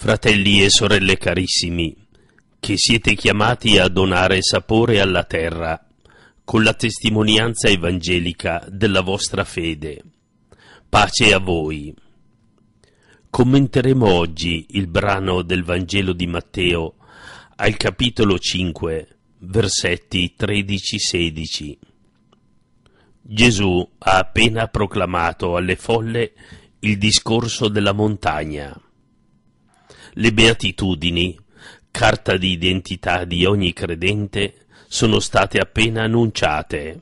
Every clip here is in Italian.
Fratelli e sorelle carissimi, che siete chiamati a donare sapore alla terra con la testimonianza evangelica della vostra fede. Pace a voi. Commenteremo oggi il brano del Vangelo di Matteo al capitolo 5, versetti 13-16. Gesù ha appena proclamato alle folle il discorso della montagna. Le beatitudini, carta di identità di ogni credente, sono state appena annunciate.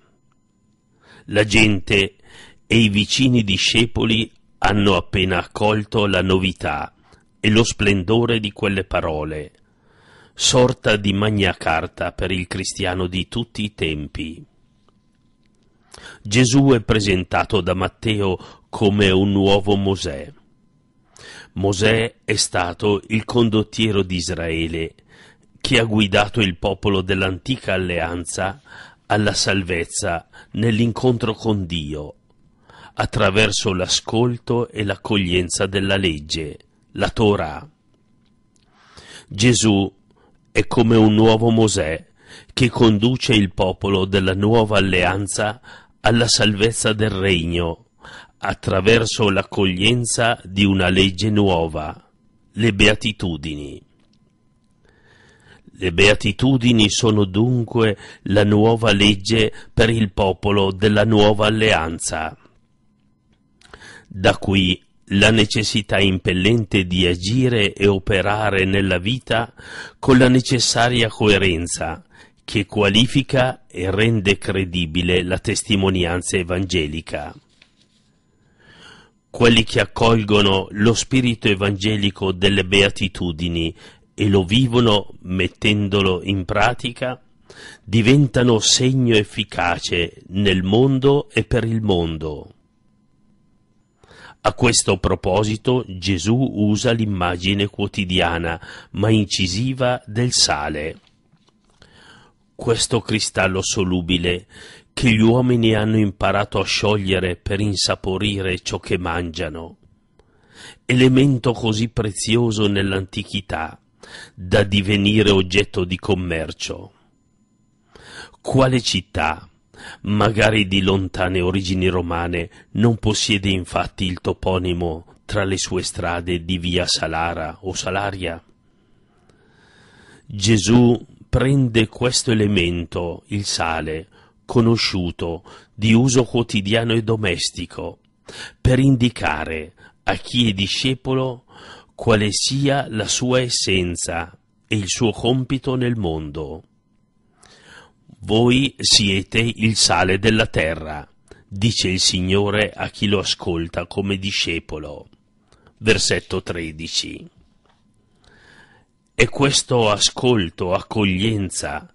La gente e i vicini discepoli hanno appena accolto la novità e lo splendore di quelle parole, sorta di magna carta per il cristiano di tutti i tempi. Gesù è presentato da Matteo come un nuovo Mosè. Mosè è stato il condottiero di Israele che ha guidato il popolo dell'antica alleanza alla salvezza nell'incontro con Dio, attraverso l'ascolto e l'accoglienza della legge, la Torah. Gesù è come un nuovo Mosè che conduce il popolo della nuova alleanza alla salvezza del regno attraverso l'accoglienza di una legge nuova, le beatitudini. Le beatitudini sono dunque la nuova legge per il popolo della nuova alleanza. Da qui la necessità impellente di agire e operare nella vita con la necessaria coerenza che qualifica e rende credibile la testimonianza evangelica quelli che accolgono lo spirito evangelico delle beatitudini e lo vivono mettendolo in pratica, diventano segno efficace nel mondo e per il mondo. A questo proposito Gesù usa l'immagine quotidiana ma incisiva del sale. Questo cristallo solubile che gli uomini hanno imparato a sciogliere per insaporire ciò che mangiano, elemento così prezioso nell'antichità da divenire oggetto di commercio. Quale città, magari di lontane origini romane, non possiede infatti il toponimo tra le sue strade di via Salara o Salaria? Gesù prende questo elemento, il sale, conosciuto, di uso quotidiano e domestico, per indicare a chi è discepolo quale sia la sua essenza e il suo compito nel mondo. Voi siete il sale della terra, dice il Signore a chi lo ascolta come discepolo. Versetto 13. E questo ascolto, accoglienza,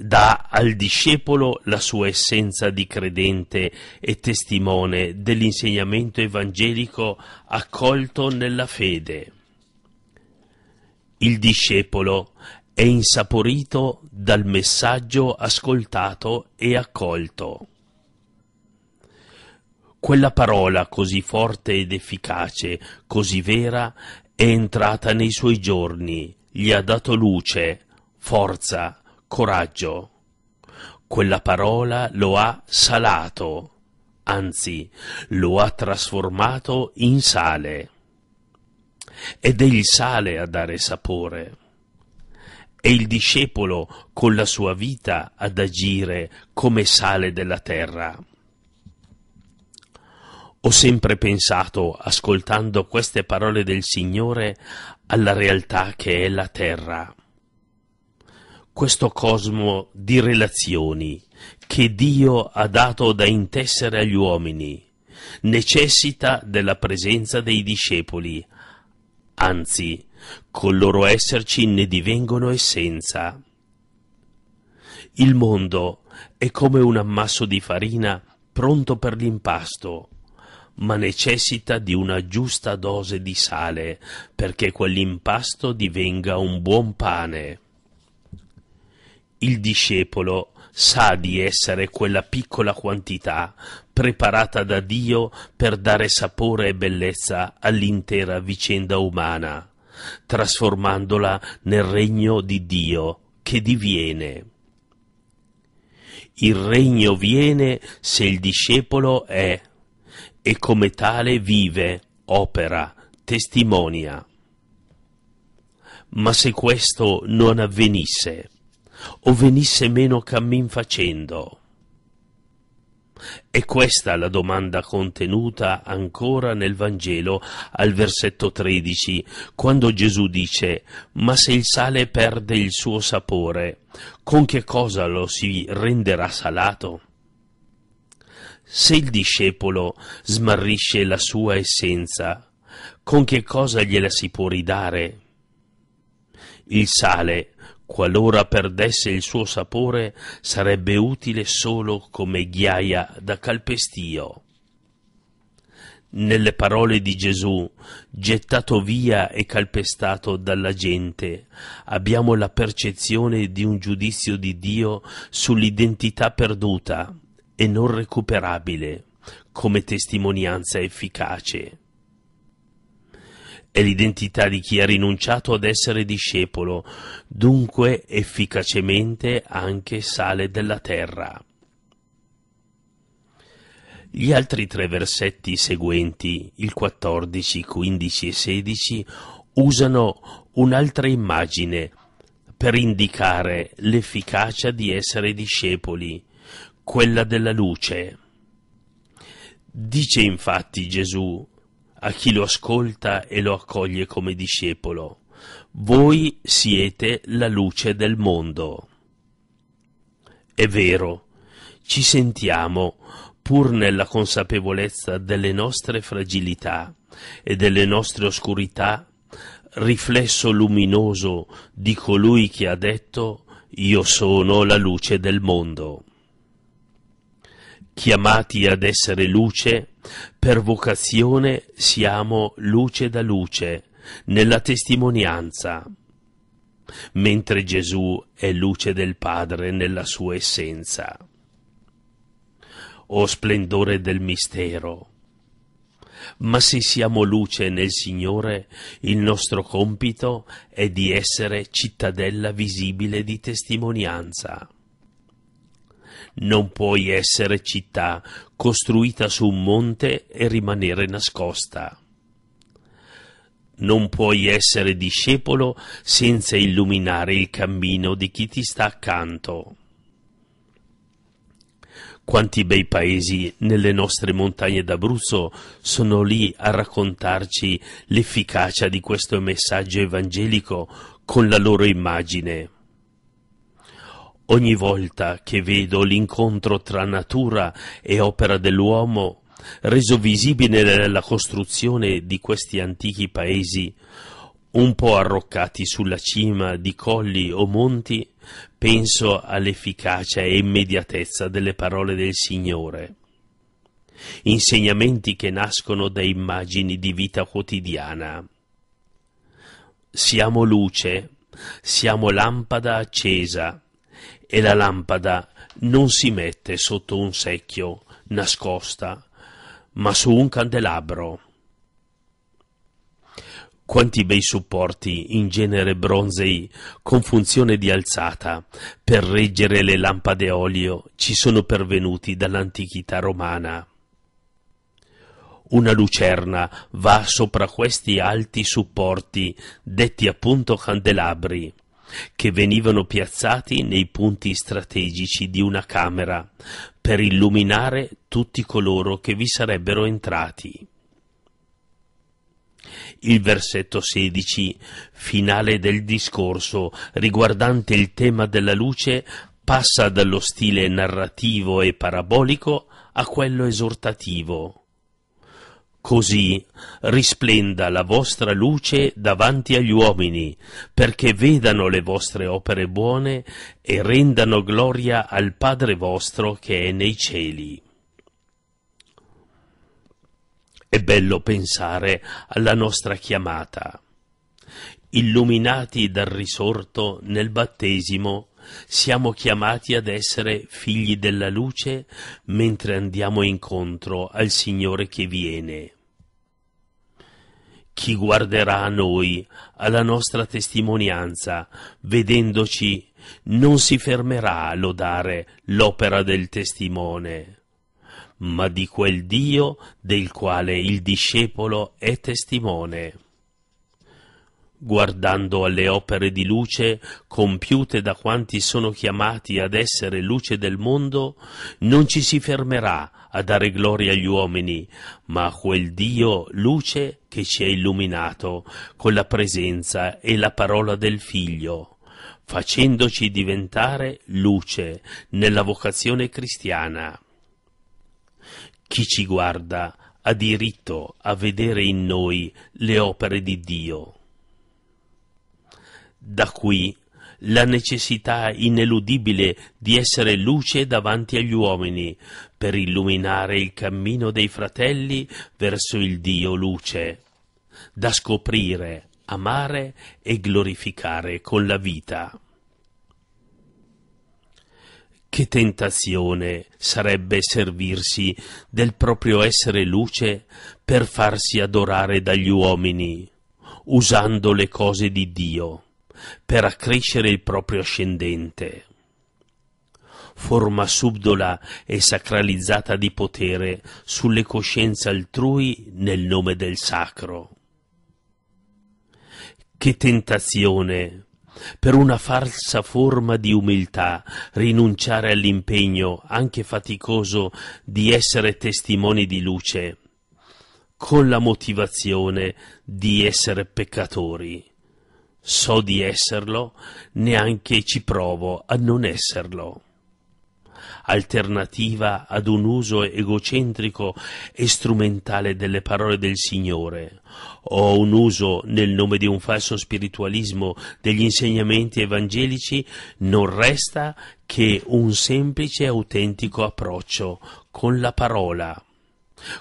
dà al discepolo la sua essenza di credente e testimone dell'insegnamento evangelico accolto nella fede. Il discepolo è insaporito dal messaggio ascoltato e accolto. Quella parola così forte ed efficace, così vera, è entrata nei suoi giorni, gli ha dato luce, forza, coraggio. Quella parola lo ha salato, anzi lo ha trasformato in sale. Ed è il sale a dare sapore. È il discepolo con la sua vita ad agire come sale della terra. Ho sempre pensato, ascoltando queste parole del Signore, alla realtà che è la terra questo cosmo di relazioni che Dio ha dato da intessere agli uomini necessita della presenza dei discepoli, anzi, col loro esserci ne divengono essenza. Il mondo è come un ammasso di farina pronto per l'impasto, ma necessita di una giusta dose di sale perché quell'impasto divenga un buon pane il discepolo sa di essere quella piccola quantità preparata da Dio per dare sapore e bellezza all'intera vicenda umana, trasformandola nel regno di Dio che diviene. Il regno viene se il discepolo è e come tale vive, opera, testimonia. Ma se questo non avvenisse, o venisse meno cammin facendo? È questa la domanda contenuta ancora nel Vangelo al versetto 13, quando Gesù dice Ma se il sale perde il suo sapore, con che cosa lo si renderà salato? Se il discepolo smarrisce la sua essenza, con che cosa gliela si può ridare? Il sale, qualora perdesse il suo sapore, sarebbe utile solo come ghiaia da calpestio. Nelle parole di Gesù, gettato via e calpestato dalla gente, abbiamo la percezione di un giudizio di Dio sull'identità perduta e non recuperabile, come testimonianza efficace è l'identità di chi ha rinunciato ad essere discepolo, dunque efficacemente anche sale della terra. Gli altri tre versetti seguenti, il 14, 15 e 16, usano un'altra immagine per indicare l'efficacia di essere discepoli, quella della luce. Dice infatti Gesù, a chi lo ascolta e lo accoglie come discepolo. Voi siete la luce del mondo. È vero, ci sentiamo, pur nella consapevolezza delle nostre fragilità e delle nostre oscurità, riflesso luminoso di colui che ha detto Io sono la luce del mondo chiamati ad essere luce, per vocazione siamo luce da luce, nella testimonianza, mentre Gesù è luce del Padre nella sua essenza. O splendore del mistero! Ma se siamo luce nel Signore, il nostro compito è di essere cittadella visibile di testimonianza. Non puoi essere città costruita su un monte e rimanere nascosta. Non puoi essere discepolo senza illuminare il cammino di chi ti sta accanto. Quanti bei paesi nelle nostre montagne d'Abruzzo sono lì a raccontarci l'efficacia di questo messaggio evangelico con la loro immagine. Ogni volta che vedo l'incontro tra natura e opera dell'uomo, reso visibile nella costruzione di questi antichi paesi, un po' arroccati sulla cima di colli o monti, penso all'efficacia e immediatezza delle parole del Signore. Insegnamenti che nascono da immagini di vita quotidiana. Siamo luce, siamo lampada accesa e la lampada non si mette sotto un secchio nascosta, ma su un candelabro. Quanti bei supporti in genere bronzei con funzione di alzata per reggere le lampade a olio ci sono pervenuti dall'antichità romana. Una lucerna va sopra questi alti supporti, detti appunto candelabri che venivano piazzati nei punti strategici di una camera per illuminare tutti coloro che vi sarebbero entrati. Il versetto 16, finale del discorso riguardante il tema della luce, passa dallo stile narrativo e parabolico a quello esortativo. Così risplenda la vostra luce davanti agli uomini, perché vedano le vostre opere buone e rendano gloria al Padre vostro che è nei cieli. È bello pensare alla nostra chiamata. Illuminati dal risorto nel battesimo, siamo chiamati ad essere figli della luce mentre andiamo incontro al Signore che viene. Chi guarderà a noi, alla nostra testimonianza, vedendoci, non si fermerà a lodare l'opera del testimone, ma di quel Dio del quale il discepolo è testimone guardando alle opere di luce compiute da quanti sono chiamati ad essere luce del mondo, non ci si fermerà a dare gloria agli uomini, ma a quel Dio luce che ci ha illuminato con la presenza e la parola del Figlio, facendoci diventare luce nella vocazione cristiana. Chi ci guarda ha diritto a vedere in noi le opere di Dio da qui la necessità ineludibile di essere luce davanti agli uomini per illuminare il cammino dei fratelli verso il Dio luce, da scoprire, amare e glorificare con la vita. Che tentazione sarebbe servirsi del proprio essere luce per farsi adorare dagli uomini, usando le cose di Dio per accrescere il proprio ascendente. Forma subdola e sacralizzata di potere sulle coscienze altrui nel nome del sacro. Che tentazione! per una falsa forma di umiltà, rinunciare all'impegno, anche faticoso, di essere testimoni di luce, con la motivazione di essere peccatori so di esserlo, neanche ci provo a non esserlo. Alternativa ad un uso egocentrico e strumentale delle parole del Signore, o un uso nel nome di un falso spiritualismo degli insegnamenti evangelici, non resta che un semplice e autentico approccio con la parola,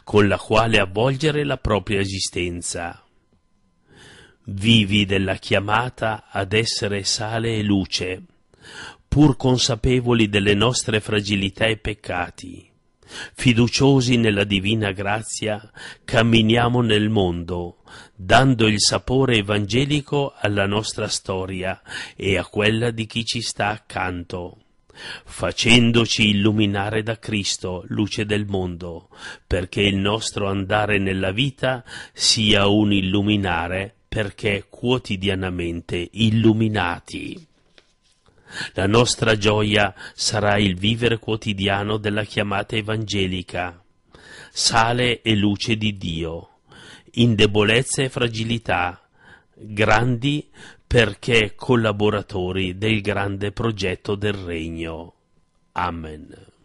con la quale avvolgere la propria esistenza vivi della chiamata ad essere sale e luce, pur consapevoli delle nostre fragilità e peccati. Fiduciosi nella divina grazia, camminiamo nel mondo, dando il sapore evangelico alla nostra storia e a quella di chi ci sta accanto, facendoci illuminare da Cristo, luce del mondo, perché il nostro andare nella vita sia un illuminare perché quotidianamente illuminati. La nostra gioia sarà il vivere quotidiano della chiamata evangelica, sale e luce di Dio, in debolezza e fragilità, grandi perché collaboratori del grande progetto del Regno. Amen.